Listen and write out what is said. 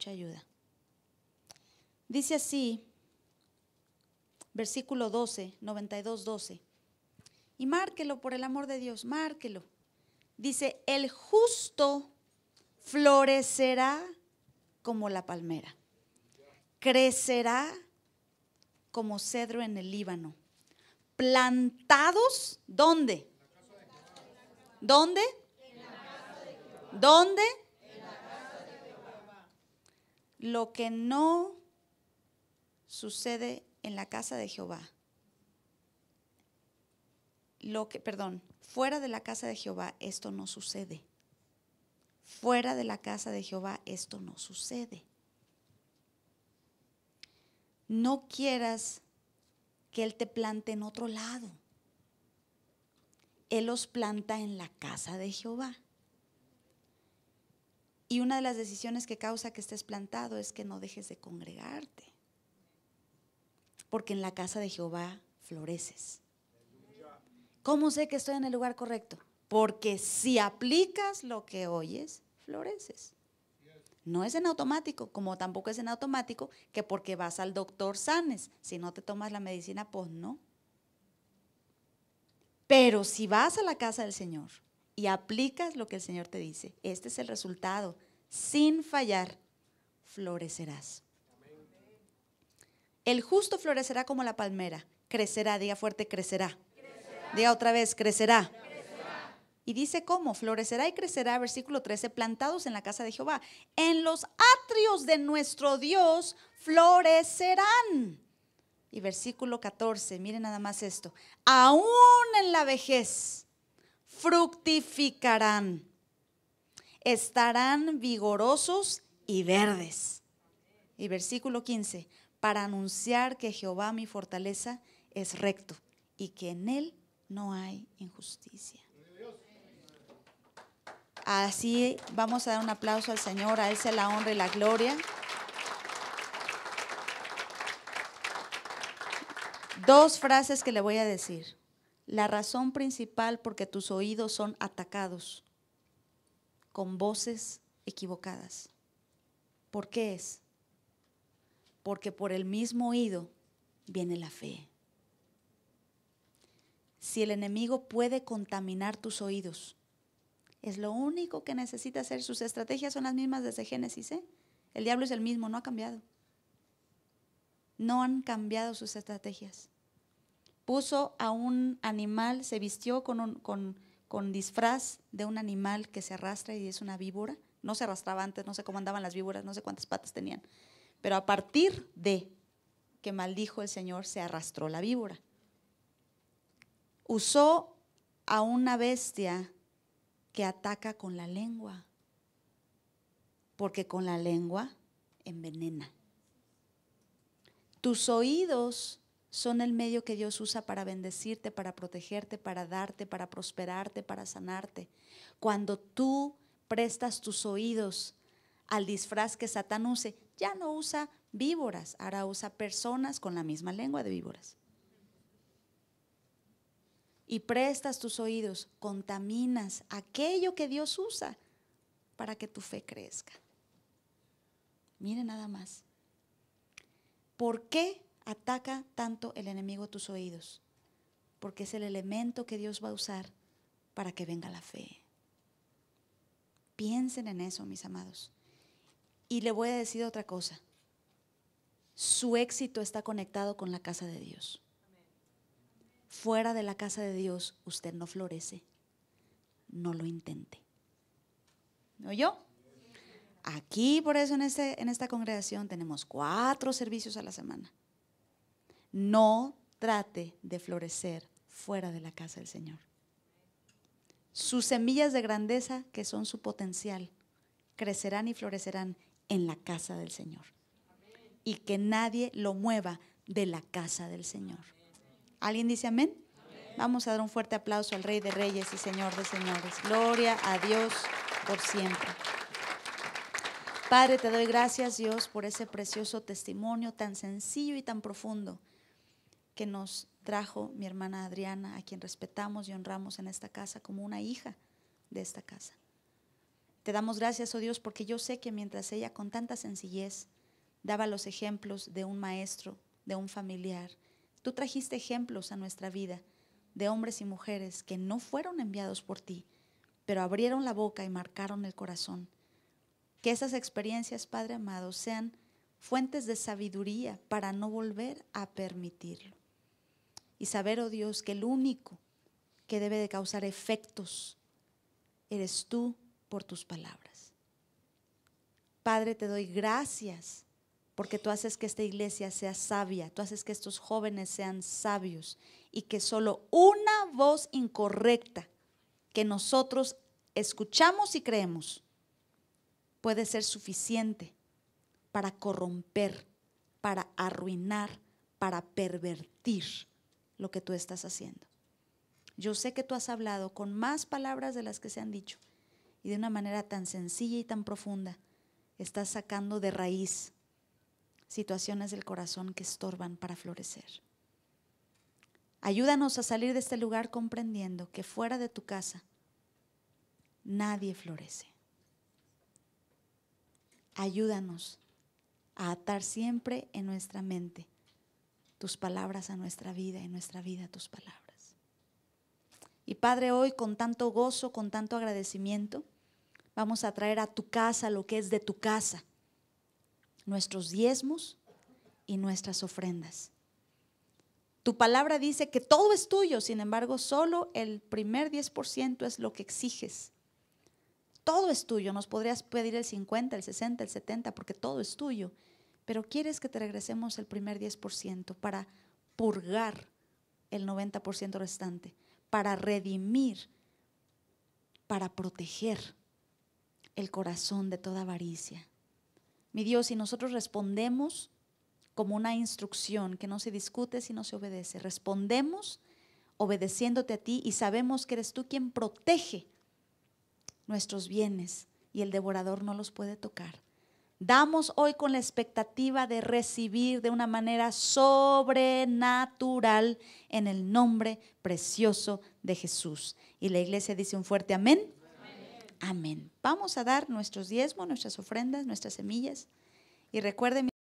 mucha ayuda. Dice así, versículo 12, 92, 12. Y márquelo, por el amor de Dios, márquelo. Dice, el justo florecerá como la palmera, crecerá como cedro en el Líbano. Plantados, ¿dónde? ¿Dónde? ¿Dónde? lo que no sucede en la casa de Jehová. Lo que, perdón, fuera de la casa de Jehová esto no sucede. Fuera de la casa de Jehová esto no sucede. No quieras que Él te plante en otro lado. Él los planta en la casa de Jehová. Y una de las decisiones que causa que estés plantado es que no dejes de congregarte. Porque en la casa de Jehová floreces. ¿Cómo sé que estoy en el lugar correcto? Porque si aplicas lo que oyes, floreces. No es en automático, como tampoco es en automático que porque vas al doctor sanes. Si no te tomas la medicina, pues no. Pero si vas a la casa del Señor y aplicas lo que el Señor te dice, este es el resultado. Sin fallar, florecerás. El justo florecerá como la palmera, crecerá, diga fuerte, crecerá. Día Diga otra vez, crecerá. Y dice cómo, florecerá y crecerá, versículo 13, plantados en la casa de Jehová. En los atrios de nuestro Dios florecerán. Y versículo 14, miren nada más esto, aún en la vejez fructificarán, estarán vigorosos y verdes. Y versículo 15, para anunciar que Jehová mi fortaleza es recto y que en él no hay injusticia. Así vamos a dar un aplauso al Señor, a ese la honra y la gloria. Dos frases que le voy a decir. La razón principal porque tus oídos son atacados con voces equivocadas. ¿Por qué es? Porque por el mismo oído viene la fe. Si el enemigo puede contaminar tus oídos, es lo único que necesita hacer. Sus estrategias son las mismas desde Génesis. ¿eh? El diablo es el mismo, no ha cambiado. No han cambiado sus estrategias puso a un animal, se vistió con, un, con, con disfraz de un animal que se arrastra y es una víbora. No se arrastraba antes, no sé cómo andaban las víboras, no sé cuántas patas tenían. Pero a partir de que maldijo el Señor, se arrastró la víbora. Usó a una bestia que ataca con la lengua, porque con la lengua envenena. Tus oídos son el medio que Dios usa para bendecirte, para protegerte, para darte, para prosperarte, para sanarte. Cuando tú prestas tus oídos al disfraz que Satán use, ya no usa víboras, ahora usa personas con la misma lengua de víboras. Y prestas tus oídos, contaminas aquello que Dios usa para que tu fe crezca. Mire nada más. ¿Por qué ataca tanto el enemigo tus oídos, porque es el elemento que Dios va a usar para que venga la fe. Piensen en eso, mis amados. Y le voy a decir otra cosa. Su éxito está conectado con la casa de Dios. Fuera de la casa de Dios, usted no florece. No lo intente. ¿No yo? Aquí, por eso, en, este, en esta congregación tenemos cuatro servicios a la semana no trate de florecer fuera de la casa del Señor. Sus semillas de grandeza, que son su potencial, crecerán y florecerán en la casa del Señor. Y que nadie lo mueva de la casa del Señor. ¿Alguien dice amén? Vamos a dar un fuerte aplauso al Rey de Reyes y Señor de Señores. Gloria a Dios por siempre. Padre, te doy gracias Dios por ese precioso testimonio tan sencillo y tan profundo que nos trajo mi hermana Adriana, a quien respetamos y honramos en esta casa como una hija de esta casa. Te damos gracias, oh Dios, porque yo sé que mientras ella con tanta sencillez daba los ejemplos de un maestro, de un familiar, tú trajiste ejemplos a nuestra vida de hombres y mujeres que no fueron enviados por ti, pero abrieron la boca y marcaron el corazón. Que esas experiencias, Padre amado, sean fuentes de sabiduría para no volver a permitirlo y saber, oh Dios, que el único que debe de causar efectos eres tú por tus palabras. Padre, te doy gracias porque tú haces que esta iglesia sea sabia, tú haces que estos jóvenes sean sabios y que solo una voz incorrecta que nosotros escuchamos y creemos puede ser suficiente para corromper, para arruinar, para pervertir lo que tú estás haciendo. Yo sé que tú has hablado con más palabras de las que se han dicho y de una manera tan sencilla y tan profunda estás sacando de raíz situaciones del corazón que estorban para florecer. Ayúdanos a salir de este lugar comprendiendo que fuera de tu casa nadie florece. Ayúdanos a atar siempre en nuestra mente tus palabras a nuestra vida y nuestra vida a tus palabras. Y Padre, hoy con tanto gozo, con tanto agradecimiento, vamos a traer a tu casa lo que es de tu casa, nuestros diezmos y nuestras ofrendas. Tu palabra dice que todo es tuyo, sin embargo, solo el primer 10% es lo que exiges. Todo es tuyo, nos podrías pedir el 50, el 60, el 70, porque todo es tuyo pero quieres que te regresemos el primer 10% para purgar el 90% restante, para redimir, para proteger el corazón de toda avaricia. Mi Dios, si nosotros respondemos como una instrucción que no se discute si no se obedece, respondemos obedeciéndote a ti y sabemos que eres tú quien protege nuestros bienes y el devorador no los puede tocar. Damos hoy con la expectativa de recibir de una manera sobrenatural en el nombre precioso de Jesús. Y la iglesia dice un fuerte amén. Amén. Vamos a dar nuestros diezmos, nuestras ofrendas, nuestras semillas. Y recuerden...